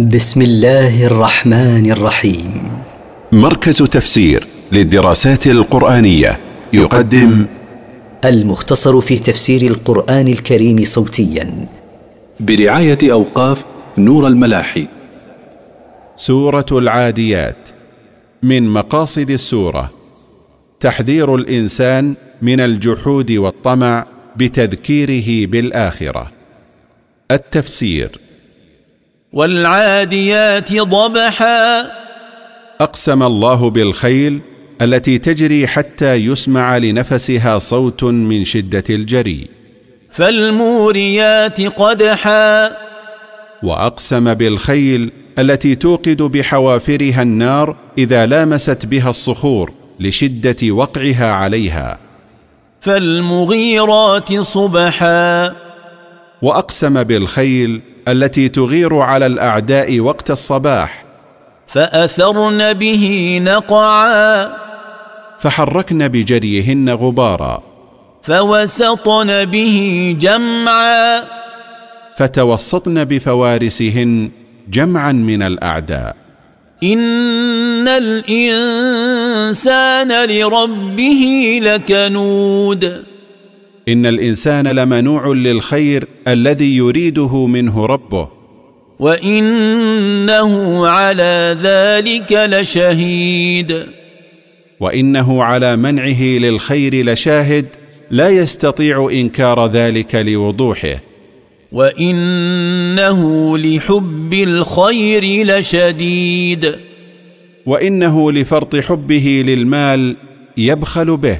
بسم الله الرحمن الرحيم مركز تفسير للدراسات القرآنية يقدم المختصر في تفسير القرآن الكريم صوتيا برعاية أوقاف نور الملاحي سورة العاديات من مقاصد السورة تحذير الإنسان من الجحود والطمع بتذكيره بالآخرة التفسير والعاديات ضبحا اقسم الله بالخيل التي تجري حتى يسمع لنفسها صوت من شده الجري فالموريات قدحا واقسم بالخيل التي توقد بحوافرها النار اذا لامست بها الصخور لشده وقعها عليها فالمغيرات صبحا واقسم بالخيل التي تغير على الاعداء وقت الصباح فاثرن به نقعا فحركن بجريهن غبارا فوسطن به جمعا فتوسطن بفوارسهن جمعا من الاعداء ان الانسان لربه لكنود ان الانسان لمنوع للخير الذي يريده منه ربه وانه على ذلك لشهيد وانه على منعه للخير لشاهد لا يستطيع انكار ذلك لوضوحه وانه لحب الخير لشديد وانه لفرط حبه للمال يبخل به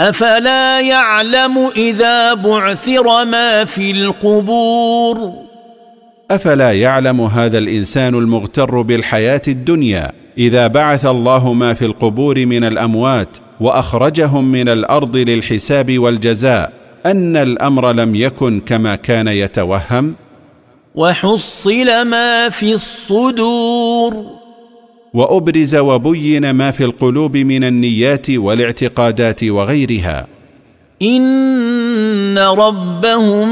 افلا يعلم اذا بعثر ما في القبور افلا يعلم هذا الانسان المغتر بالحياه الدنيا اذا بعث الله ما في القبور من الاموات واخرجهم من الارض للحساب والجزاء ان الامر لم يكن كما كان يتوهم وحصل ما في الصدور وابرز وبين ما في القلوب من النيات والاعتقادات وغيرها ان ربهم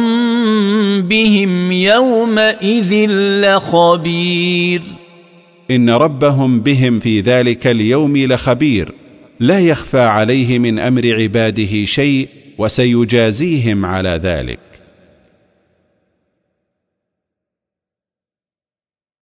بهم يومئذ لخبير ان ربهم بهم في ذلك اليوم لخبير لا يخفى عليه من امر عباده شيء وسيجازيهم على ذلك